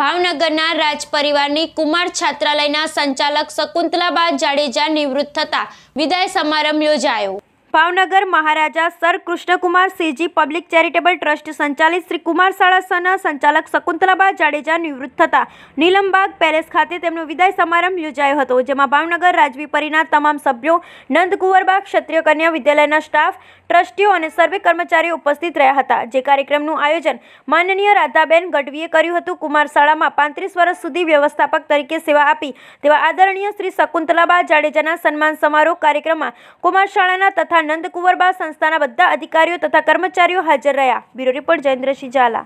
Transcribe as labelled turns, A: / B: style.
A: ભાવનગરના રાજ પરિવારની કુમાર છાત્રાલયના સંચાલક શકુંતલાબા જાડેજા નિવૃત્ત થતા વિદાય સમારંભ યોજાયો ભાવનગર મહારાજા સર કૃષ્ણકુમાર સેજી પબ્લિક ચેરિટેબલ ટ્રસ્ટ સંચાલિત શ્રી કુમાર શાળાના સંચાલક શકુંતલાબા જાડેજા નિવૃત્ત થતા નીલમબાગ પેલેસ ખાતે તેમનો વિદાય સમારંભ યોજાયો હતો જેમાં ભાવનગર રાજવી પરિના તમામ સભ્યો નંદકુંવરબા ક્ષત્રિય કન્યા વિદ્યાલયના સ્ટાફ ટ્રસ્ટીઓ અને સર્વે કર્મચારીઓ ઉપસ્થિત રહ્યા હતા જે કાર્યક્રમનું આયોજન માનનીય રાધાબેન ગઢવીએ કર્યું હતું કુમાર શાળામાં પાંત્રીસ વર્ષ સુધી વ્યવસ્થાપક તરીકે સેવા આપી તેવા આદરણીય શ્રી શકુંતલાબા જાડેજાના સન્માન સમારોહ કાર્યક્રમમાં કુમાર શાળાના તથા તથા નંદકુંવરબા સંસ્થાના બધા અધિકારીઓ તથા કર્મચારીઓ હાજર રહ્યા બ્યુરો રિપોર્ટ સિંહ ઝાલા